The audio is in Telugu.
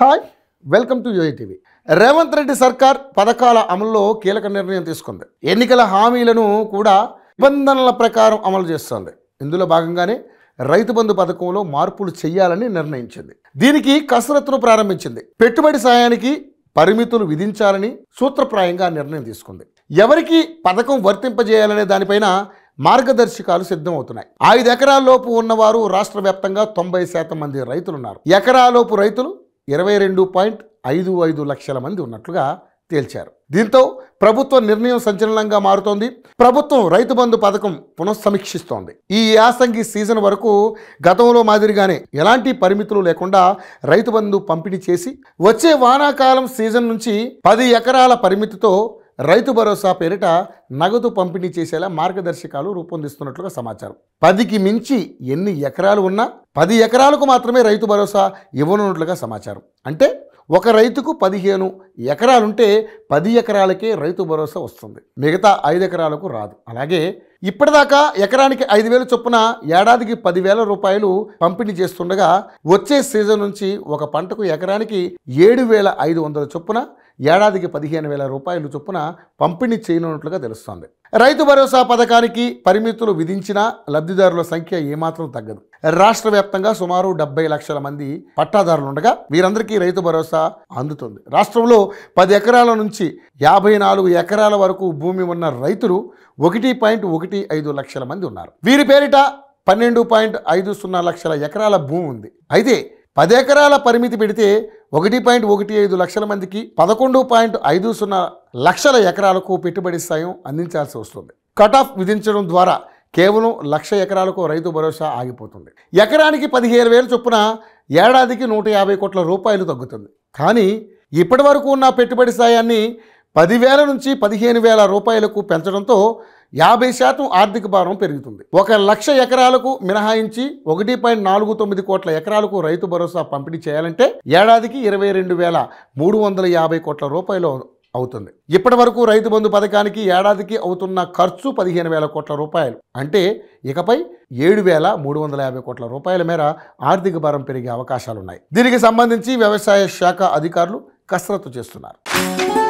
hi welcome to Joy TV Revanth Reddy సర్కార్ పథకాల అమలులో కీలక నిర్ణయం తీసుకుంది ఎన్నికల హామీలను కూడా నిబంధనల ప్రకారం అమలు చేస్తోంది ఇందులో భాగంగానే రైతు బంధు పథకంలో మార్పులు చేయాలని నిర్ణయించింది దీనికి కసరత్తును ప్రారంభించింది పెట్టుబడి సాయానికి పరిమితులు విధించాలని సూత్రప్రాయంగా నిర్ణయం తీసుకుంది ఎవరికి పథకం వర్తింపజేయాలనే దానిపైన మార్గదర్శకాలు సిద్ధం అవుతున్నాయి ఐదు ఎకరాల్లోపు ఉన్నవారు రాష్ట్ర వ్యాప్తంగా తొంభై శాతం మంది రైతులున్నారు ఎకరాలోపు రైతులు ఇరవై రెండు పాయింట్ ఐదు ఐదు లక్షల మంది ఉన్నట్లుగా తేల్చారు దీంతో ప్రభుత్వ నిర్ణయం సంచలనంగా మారుతోంది ప్రభుత్వం రైతు బంధు పథకం పునఃసమీక్షిస్తోంది ఈ యాసంగి సీజన్ వరకు గతంలో మాదిరిగానే ఎలాంటి పరిమితులు లేకుండా రైతు బంధు పంపిణీ చేసి వచ్చే వానాకాలం సీజన్ నుంచి పది ఎకరాల పరిమితితో రైతు భరోసా పేరిట నగదు పంపిణీ చేసేలా మార్గదర్శకాలు రూపొందిస్తున్నట్లుగా సమాచారం పదికి మించి ఎన్ని ఎకరాలు ఉన్నా పది ఎకరాలకు మాత్రమే రైతు భరోసా ఇవ్వనున్నట్లుగా సమాచారం అంటే ఒక రైతుకు పదిహేను ఎకరాలుంటే పది ఎకరాలకే రైతు భరోసా వస్తుంది మిగతా ఐదు ఎకరాలకు రాదు అలాగే ఇప్పటిదాకా ఎకరానికి ఐదు వేల చొప్పున ఏడాదికి పదివేల రూపాయలు పంపిణీ చేస్తుండగా వచ్చే సీజన్ నుంచి ఒక పంటకు ఎకరానికి ఏడు వేల ఐదు వందల చొప్పున ఏడాదికి పదిహేను వేల రూపాయలు చొప్పున పంపిణీ చేయనున్నట్లుగా తెలుస్తోంది రైతు భరోసా పథకానికి పరిమితులు విధించినా లబ్ధిదారుల సంఖ్య ఏమాత్రం తగ్గదు రాష్ట్ర వ్యాప్తంగా సుమారు డెబ్బై లక్షల మంది పట్టాదారులు ఉండగా వీరందరికీ రైతు భరోసా అందుతుంది రాష్ట్రంలో పది ఎకరాల నుంచి యాభై నాలుగు ఎకరాల వరకు భూమి ఉన్న రైతులు ఒకటి పాయింట్ ఒకటి ఐదు లక్షల మంది ఉన్నారు వీరి పేరిట పన్నెండు పాయింట్ ఐదు సున్నా లక్షల ఎకరాల భూమి ఉంది అయితే పదెకరాల పరిమితి పెడితే ఒకటి పాయింట్ ఒకటి ఐదు లక్షల మందికి పదకొండు పాయింట్ ఐదు సున్నా లక్షల ఎకరాలకు పెట్టుబడి సాయం అందించాల్సి వస్తుంది కట్ ఆఫ్ విధించడం ద్వారా కేవలం లక్ష ఎకరాలకు రైతు భరోసా ఆగిపోతుంది ఎకరానికి పదిహేను వేల చొప్పున ఏడాదికి నూట యాభై కోట్ల రూపాయలు తగ్గుతుంది కానీ ఇప్పటి వరకు ఉన్న పెట్టుబడి సాయాన్ని పదివేల నుంచి పదిహేను వేల రూపాయలకు పెంచడంతో యాభై శాతం ఆర్థిక భారం పెరుగుతుంది ఒక లక్ష ఎకరాలకు మినహాయించి ఒకటి పాయింట్ నాలుగు తొమ్మిది కోట్ల ఎకరాలకు రైతు భరోసా పంపిణీ చేయాలంటే ఏడాదికి ఇరవై రెండు వేల మూడు వందల యాభై కోట్ల రూపాయలు అవుతుంది ఇప్పటి వరకు రైతు బంధు పథకానికి ఏడాదికి అవుతున్న ఖర్చు పదిహేను వేల కోట్ల రూపాయలు అంటే ఇకపై ఏడు వేల మూడు వందల యాభై కోట్ల రూపాయల మేర ఆర్థిక భారం పెరిగే అవకాశాలున్నాయి దీనికి సంబంధించి వ్యవసాయ శాఖ అధికారులు కసరత్తు చేస్తున్నారు